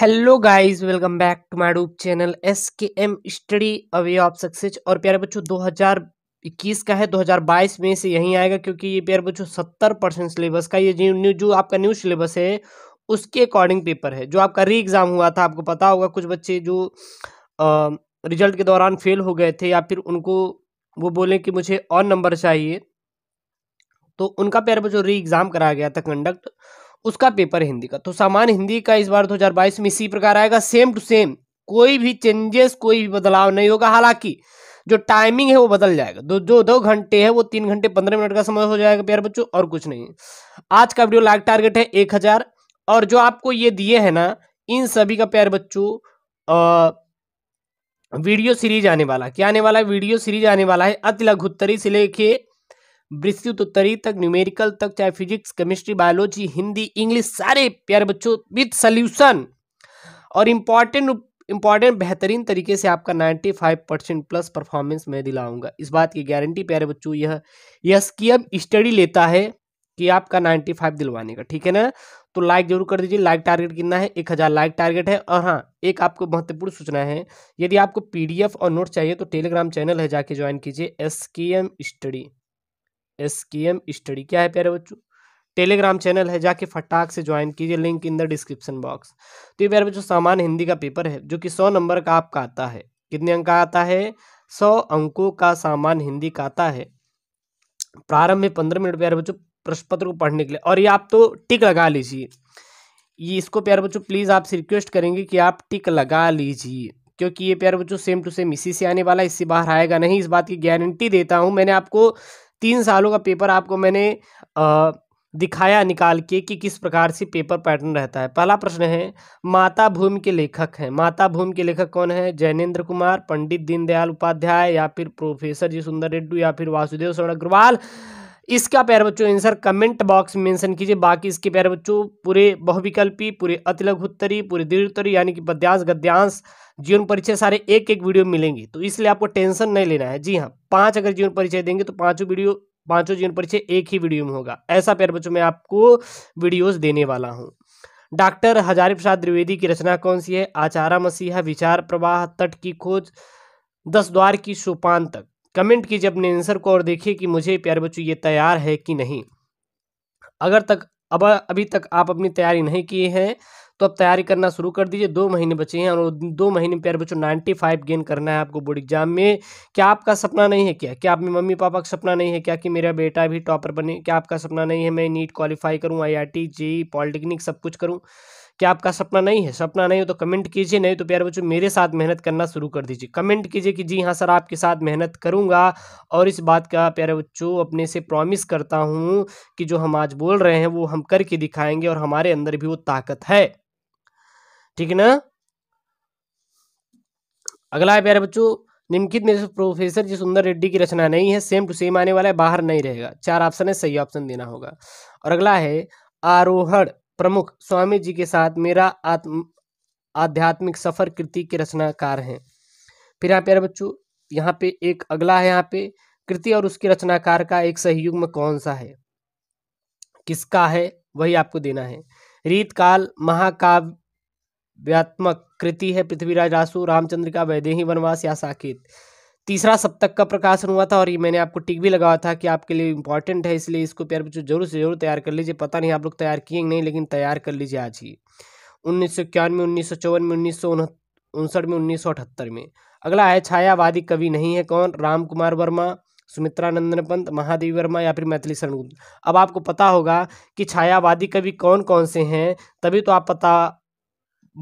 hello guys welcome back to my डूब channel S K M study away of success और प्यारे बच्चों 2021 का है 2022 में से यहीं आएगा क्योंकि ये प्यारे बच्चों 70 परसेंट सिलेबस का ये जो जो आपका न्यू सिलेबस है उसके अकॉर्डिंग पेपर है जो आपका री एग्ज़ाम हुआ था आपको पता होगा कुछ बच्चे जो रिजल्ट के दौरान फेल हो गए थे या फिर उनको वो बोलें कि मुझे और नंबर चाहिए तो उनका प्यारे बच्चों री एग्ज़ाम कराया गया था कंडक्ट उसका पेपर हिंदी का तो सामान्य हिंदी का इस बार 2022 में इसी प्रकार आएगा सेम टू सेम कोई भी चेंजेस कोई भी बदलाव नहीं होगा हालांकि जो टाइमिंग है वो बदल जाएगा दो जो दो घंटे है वो तीन घंटे पंद्रह मिनट का समय हो जाएगा प्यार बच्चों और कुछ नहीं आज का वीडियो लाइक टारगेट है एक हजार और जो आपको ये दिए है ना इन सभी का प्यार बच्चों वीडियो सीरीज आने वाला क्या आने वाला है वीडियो सीरीज आने वाला है अति लघुत्तरी से लेके विस्तृत उत्तरी तक न्यूमेरिकल तक चाहे physics chemistry biology Hindi English सारे प्यारे बच्चों विथ सल्यूशन और इम्पॉर्टेंट इम्पॉर्टेंट बेहतरीन तरीके से आपका 95 परसेंट प्लस परफॉर्मेंस मैं दिलाऊंगा इस बात की गारंटी प्यारे बच्चों यह यह स्कीम स्टडी लेता है कि आपका 95 दिलवाने का ठीक है ना तो लाइक जरूर कर दीजिए लाइक टारगेट कितना है एक हज़ार लाइक टारगेट है और हाँ एक आपको महत्वपूर्ण सूचना है यदि आपको पीडीएफ और नोट चाहिए तो टेलीग्राम चैनल है जाके ज्वाइन कीजिए S M study S K M study क्या है प्यारे बच्चों टेलीग्राम चैनल है जाके फटाक से ज्वाइन कीजिए link in the description box तो ये प्यारे बच्चों सामान्य हिंदी का पेपर है जो कि सौ नंबर का आपका आता है कितने अंक का आता है सौ अंकों का सामान्य हिंदी का आता है प्रारंभ में पंद्रह मिनट प्यारे बच्चों प्रश्न पत्र को पढ़ने के लिए और ये आप तो टिक लगा लीजिए ये इसको प्यारे बच्चों प्लीज़ आपसे रिक्वेस्ट करेंगे कि आप टिक लगा लीजिए क्योंकि ये प्यारे बच्चों सेम टू सेम इसी से आने वाला इससे बाहर आएगा नहीं इस बात की गारंटी देता हूं मैंने आपको तीन सालों का पेपर आपको मैंने आ, दिखाया निकाल के कि किस प्रकार से पेपर पैटर्न रहता है पहला प्रश्न है माता भूमि के लेखक हैं माता भूमि के लेखक कौन है जैनेन्द्र कुमार पंडित दीनदयाल उपाध्याय या फिर प्रोफेसर जी सुंदर रेड्डू या फिर वासुदेव शरण अग्रवाल इसका प्यार बच्चों आंसर कमेंट बॉक्स में मेंशन कीजिए बाकी इसके प्यार बच्चों पूरे बहुविकल्पी पूरे अतिलघुत्तरी पूरे दीर्घोत्तरी यानी कि पद्यांश गद्यांश जीवन परिचय सारे एक एक वीडियो मिलेंगे तो इसलिए आपको टेंशन नहीं लेना है जी हाँ पाँच अगर जीवन परिचय देंगे तो पाँचों वीडियो पाँचों जीवन परिचय एक ही वीडियो में होगा ऐसा प्यार बच्चों मैं आपको वीडियोज़ देने वाला हूँ डॉक्टर हजारी प्रसाद द्विवेदी की रचना कौन सी है आचारा मसीहा विचार प्रवाह तट की खोज दस द्वार की सोपान तक कमेंट कीजिए अपने आंसर को और देखिए कि मुझे प्यारे बच्चों ये तैयार है कि नहीं अगर तक अब अभी तक आप अपनी तैयारी नहीं किए हैं तो अब तैयारी करना शुरू कर दीजिए दो महीने बचे हैं और दो महीने प्यारे बच्चों नाइन्टी फाइव गेन करना है आपको बोर्ड एग्जाम में क्या आपका सपना नहीं है क्या क्या आपने मम्मी पापा का सपना नहीं है क्या कि मेरा बेटा भी टॉपर बने क्या आपका सपना नहीं है मैं नीट क्वालिफाई करूँ I I T JEE polytechnic सब कुछ करूँ क्या आपका सपना नहीं है सपना नहीं हो तो कमेंट कीजिए नहीं तो प्यारे बच्चों मेरे साथ मेहनत करना शुरू कर दीजिए कमेंट कीजिए कि जी हाँ सर आपके साथ मेहनत करूंगा और इस बात का प्यारे बच्चों अपने से प्रॉमिस करता हूँ कि जो हम आज बोल रहे हैं वो हम करके दिखाएंगे और हमारे अंदर भी वो ताकत है ठीक है ना अगला है प्यारे बच्चों निम्नलिखित में से प्रोफेसर जी सुंदर रेड्डी की रचना नहीं है सेम टू सेम आने वाला है बाहर नहीं रहेगा चार ऑप्शन है सही ऑप्शन देना होगा और अगला है आरोहण प्रमुख स्वामी जी के साथ मेरा आत्म आध्यात्मिक सफ़र कृति के रचनाकार हैं फिर यहाँ प्यारे बच्चों यहाँ पे एक अगला है यहाँ पे कृति और उसके रचनाकार का एक सहयुग में कौन सा है किसका है वही आपको देना है रीत काल महाकाव्यात्मक कृति है पृथ्वीराज रासू रामचंद्र का वैदेही वनवास या साकेत तीसरा सप्तक का प्रकाशन हुआ था और ये मैंने आपको टिक भी लगाया था कि आपके लिए इंपॉर्टेंट है इसलिए इसको प्यार बच्चों जरूर से जरूर तैयार कर लीजिए पता नहीं आप लोग तैयार किए नहीं लेकिन तैयार कर लीजिए आज ही उन्नीस सौ उन्नीस सौ चौवन में उन्नीस सौ उनसठ में उन्नीस सौ अठहत्तर में अगला है छायावादी कवि नहीं है कौन राम कुमार वर्मा सुमित्रा नंदन पंत महादेवी वर्मा या फिर मैथिली शरण अब आपको पता होगा कि छायावादी कवि कौन कौन से हैं तभी तो आप पता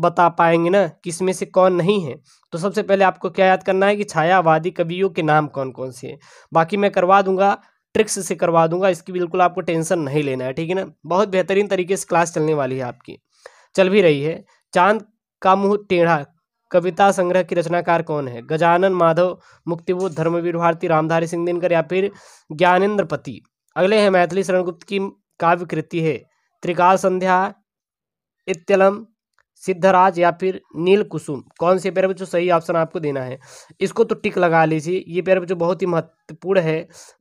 बता पाएंगे ना कि इसमें से कौन नहीं है तो सबसे पहले आपको क्या याद करना है कि छायावादी कवियों के नाम कौन कौन से हैं बाकी मैं करवा दूंगा ट्रिक्स से करवा दूंगा इसकी बिल्कुल आपको टेंशन नहीं लेना है ठीक है ना बहुत बेहतरीन तरीके से क्लास चलने वाली है आपकी चल भी रही है चांद का मुँह टेढ़ा कविता संग्रह की रचनाकार कौन है गजानन माधव मुक्तिबोध धर्मवीर भारती रामधारी सिंह दिनकर या फिर ज्ञानेन्द्रपति अगले हैं मैथिली शरणगुप्त की काव्य कृति है त्रिकाल संध्या इत्यलम सिद्धराज या फिर नील कुसुम कौन से पेयर बच्चों सही ऑप्शन आपको देना है इसको तो टिक लगा लीजिए ये पेयर बच्चों बहुत ही महत्वपूर्ण है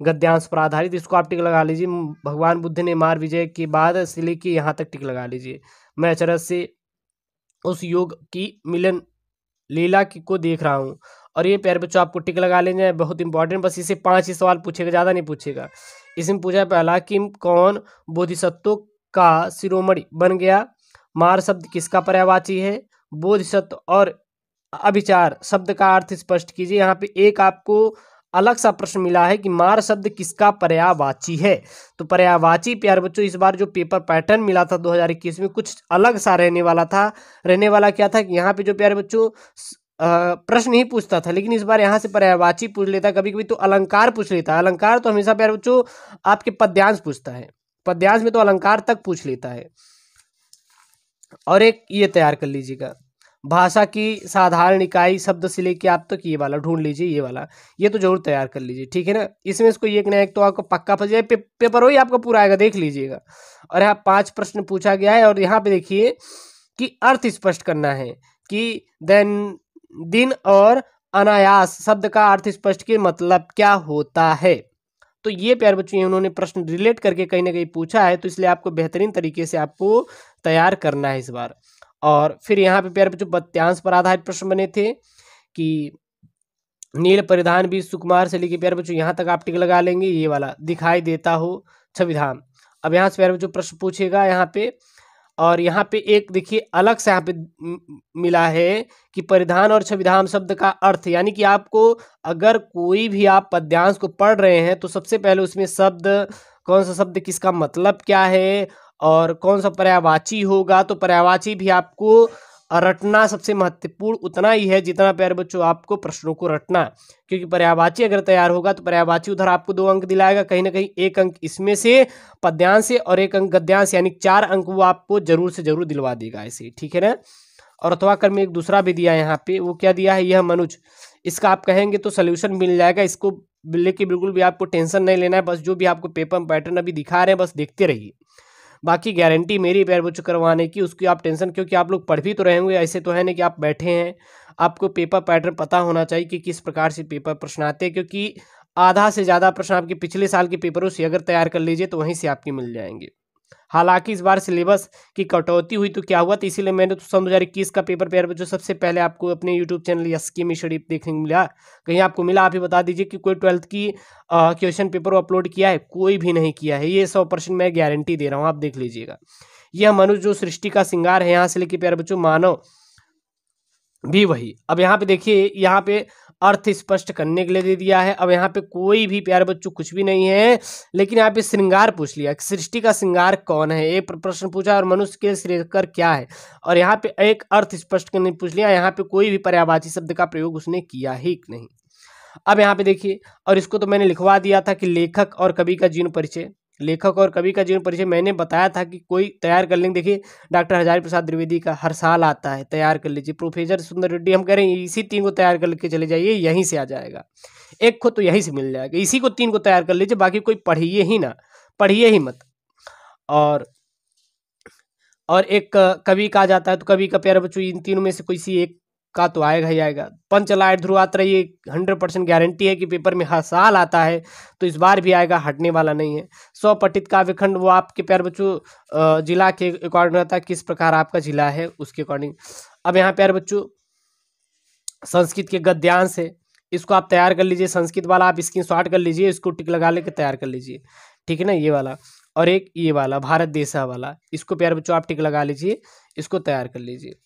गद्यांश पर आधारित इसको आप टिक लगा लीजिए भगवान बुद्ध ने मार विजय के बाद से लेके यहाँ तक टिक लगा लीजिए मैं अचरज से उस योग की मिलन लीला की को देख रहा हूँ और ये पैर बच्चों आपको टिक लगा लेना है बहुत इंपॉर्टेंट बस इसे पाँच ही सवाल पूछेगा ज़्यादा नहीं पूछेगा इसमें पूछा पहला कि कौन बोधिसत्व का शिरोमणि बन गया मार शब्द किसका पर्यावाची है बोधिसत्व और अभिचार शब्द का अर्थ स्पष्ट कीजिए यहाँ पे एक आपको अलग सा प्रश्न मिला है कि मार शब्द किसका पर्यावाची है तो पर्यावाची प्यार बच्चों इस बार जो पेपर पैटर्न मिला था 2021 में कुछ अलग सा रहने वाला था रहने वाला क्या था कि यहाँ पे जो प्यार बच्चों प्रश्न ही पूछता था लेकिन इस बार यहाँ से पर्यावाची पूछ लेता कभी कभी तो अलंकार पूछ लेता अलंकार तो हमेशा प्यार बच्चों आपके पद्यांश पूछता है पद्यांश में तो अलंकार तक पूछ लेता है और एक ये तैयार कर लीजिएगा भाषा की साधारण इकाई शब्द से लेके आप तक तो ये वाला ढूंढ लीजिए ये वाला ये तो जरूर तैयार कर लीजिए ठीक है ना इसमें इसको एक ना एक तो आपको पक्का फंस जाए पे, पेपर हो ही आपका पूरा आएगा देख लीजिएगा और यहाँ पांच प्रश्न पूछा गया है और यहाँ पे देखिए कि अर्थ स्पष्ट करना है कि देन दिन और अनायास शब्द का अर्थ स्पष्ट के मतलब क्या होता है तो ये प्यार बच्चों उन्होंने प्रश्न रिलेट करके कहीं ना कहीं पूछा है तो इसलिए आपको बेहतरीन तरीके से आपको तैयार करना है इस बार और फिर यहाँ पे प्यार बच्चों बत्यांश पर आधारित प्रश्न बने थे कि नील परिधान भी सुकुमार से लेके प्यार बच्चों यहाँ तक आप टिक लगा लेंगे ये वाला दिखाई देता हो छविधान अब यहाँ से प्यार बच्चों प्रश्न पूछेगा यहाँ पे और यहाँ पे एक देखिए अलग से यहाँ पे मिला है कि परिधान और छविधाम शब्द का अर्थ यानी कि आपको अगर कोई भी आप पद्यांश को पढ़ रहे हैं तो सबसे पहले उसमें शब्द कौन सा शब्द किसका मतलब क्या है और कौन सा पर्यावाची होगा तो पर्यावाची भी आपको रटना सबसे महत्वपूर्ण उतना ही है जितना प्यारे बच्चों आपको प्रश्नों को रटना क्योंकि पर्यावाची अगर तैयार होगा तो पर्यावाची उधर आपको दो अंक दिलाएगा कहीं ना कहीं एक अंक इसमें से पद्यांश से और एक अंक गद्यांश यानी चार अंक वो आपको जरूर से जरूर दिलवा देगा ऐसे ठीक है ना और कर में एक दूसरा भी दिया है यहाँ पे वो क्या दिया है यह मनुज इसका आप कहेंगे तो सोल्यूशन मिल जाएगा इसको लेके बिल्कुल भी आपको टेंशन नहीं लेना है बस जो भी आपको पेपर पैटर्न अभी दिखा रहे हैं बस देखते रहिए बाकी गारंटी मेरी पैर बुच करवाने की उसकी आप टेंशन क्योंकि आप लोग पढ़ भी तो रहे होंगे ऐसे तो है ना कि आप बैठे हैं आपको पेपर पैटर्न पता होना चाहिए कि किस प्रकार से पेपर प्रश्न आते हैं क्योंकि आधा से ज़्यादा प्रश्न आपके पिछले साल के पेपरों से अगर तैयार कर लीजिए तो वहीं से आपकी मिल जाएंगे हालांकि इस बार सिलेबस की कटौती हुई तो क्या हुआ तो इसीलिए मैंने तो सन दो इक्कीस का पेपर पेयर जो सबसे पहले आपको अपने यूट्यूब चैनल यस्कीम शरीफ देखने को मिला कहीं आपको मिला आप ही बता दीजिए कि कोई ट्वेल्थ की क्वेश्चन पेपर अपलोड किया है कोई भी नहीं किया है ये सौ परसेंट मैं गारंटी दे रहा हूँ आप देख लीजिएगा यह मनुष्य जो सृष्टि का श्रृंगार है यहाँ से लेके प्यार बच्चों मानव भी वही अब यहाँ पे देखिए यहाँ पे अर्थ स्पष्ट करने के लिए दे दिया है अब यहाँ पे कोई भी प्यारे बच्चों कुछ भी नहीं है लेकिन यहाँ पे श्रृंगार पूछ लिया सृष्टि का श्रृंगार कौन है ये प्रश्न पूछा और मनुष्य के श्रेकर क्या है और यहाँ पे एक अर्थ स्पष्ट करने पूछ लिया यहाँ पे कोई भी पर्यावाची शब्द का प्रयोग उसने किया ही नहीं अब यहाँ पे देखिए और इसको तो मैंने लिखवा दिया था कि लेखक और कवि का जीवन परिचय लेखक और कवि का जीवन परिचय मैंने बताया था कि कोई तैयार कर लेंगे देखिए डॉक्टर हजारी प्रसाद द्विवेदी का हर साल आता है तैयार कर लीजिए प्रोफेसर सुंदर रेड्डी हम कह रहे हैं इसी तीन को तैयार करके चले जाइए यहीं से आ जाएगा एक को तो यहीं से मिल जाएगा इसी को तीन को तैयार कर लीजिए बाकी कोई पढ़िए ही ना पढ़िए ही मत और और एक कवि का जाता है तो कवि का प्यारा बच्चों इन तीनों में से कोई सी एक का तो आएगा ही आएगा पंच लाइट ध्रुव रही हंड्रेड परसेंट गारंटी है कि पेपर में हर साल आता है तो इस बार भी आएगा हटने वाला नहीं है सौ पठित काव्यखंड वो आपके प्यार बच्चों जिला के अकॉर्डिंग रहता है किस प्रकार आपका जिला है उसके अकॉर्डिंग अब यहाँ प्यार बच्चों संस्कृत के गद्यांश है इसको आप तैयार कर लीजिए संस्कृत वाला आप स्क्रीन शॉट कर लीजिए इसको टिक लगा लेकर तैयार कर लीजिए ठीक है ना ये वाला और एक ये वाला भारत देशा वाला इसको प्यार बच्चों आप टिक लगा लीजिए इसको तैयार कर लीजिए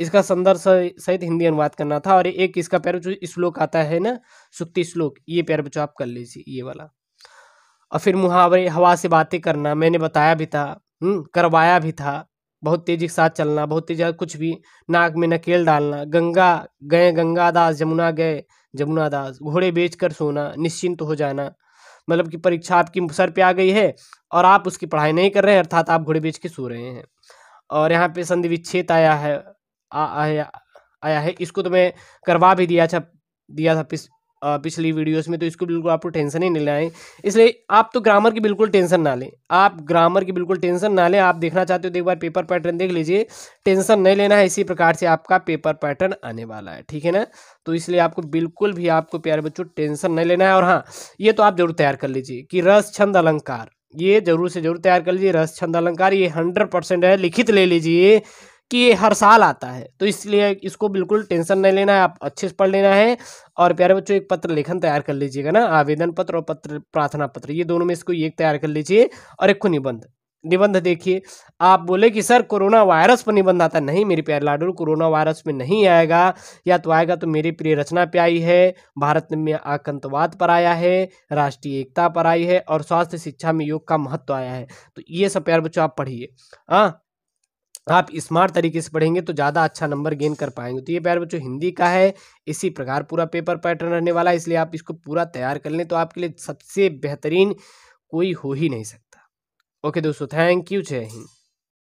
इसका संदर्भ सहित हिंदी अनुवाद करना था और एक इसका पैर जो श्लोक आता है ना सुक्ति श्लोक ये पैर बच्चों आप कर लीजिए ये वाला और फिर मुहावरे हवा से बातें करना मैंने बताया भी था हम्म, करवाया भी था बहुत तेजी के साथ चलना बहुत तेजी कुछ भी नाक में नकेल डालना गंगा गए गंगा दास जमुना गए जमुना दास घोड़े बेच कर सोना निश्चिंत तो हो जाना मतलब कि परीक्षा आपकी सर पे आ गई है और आप उसकी पढ़ाई नहीं कर रहे हैं अर्थात आप घोड़े बेच के सो रहे हैं और यहाँ पे संधि विच्छेद आया है आया आया है इसको तो मैं करवा भी दिया था दिया था पिछ, आ, पिछली वीडियोस में तो इसको बिल्कुल आपको टेंशन ही नहीं लेना है इसलिए आप तो ग्रामर की बिल्कुल टेंशन ना लें आप ग्रामर की बिल्कुल टेंशन ना लें आप देखना चाहते हो तो एक बार पेपर पैटर्न देख लीजिए टेंशन नहीं लेना है इसी प्रकार से आपका पेपर पैटर्न आने वाला है ठीक है ना तो इसलिए आपको बिल्कुल भी आपको प्यारे बच्चों टेंशन नहीं लेना है और हाँ ये तो आप जरूर तैयार कर लीजिए कि रस छंद अलंकार ये जरूर से जरूर तैयार कर लीजिए रस छंद अलंकार ये हंड्रेड परसेंट है लिखित ले लीजिए कि ये हर साल आता है तो इसलिए इसको बिल्कुल टेंशन नहीं लेना है आप अच्छे से पढ़ लेना है और प्यारे बच्चों एक पत्र लेखन तैयार कर लीजिएगा ना आवेदन पत्र और पत्र प्रार्थना पत्र ये दोनों में इसको एक तैयार कर लीजिए और एक को निबंध निबंध देखिए आप बोले कि सर कोरोना वायरस पर निबंध आता नहीं मेरे प्यारे लाडुल कोरोना वायरस में नहीं आएगा या तो आएगा तो मेरी प्रिय रचना पे आई है भारत में आतंकवाद पर आया है राष्ट्रीय एकता पर आई है और स्वास्थ्य शिक्षा में योग का महत्व आया है तो ये सब प्यार बच्चों आप पढ़िए हाँ आप स्मार्ट तरीके से पढ़ेंगे तो ज़्यादा अच्छा नंबर गेन कर पाएंगे तो ये प्यार बच्चों हिंदी का है इसी प्रकार पूरा पेपर पैटर्न रहने वाला है इसलिए आप इसको पूरा तैयार कर लें तो आपके लिए सबसे बेहतरीन कोई हो ही नहीं सकता ओके दोस्तों थैंक यू जय हिंद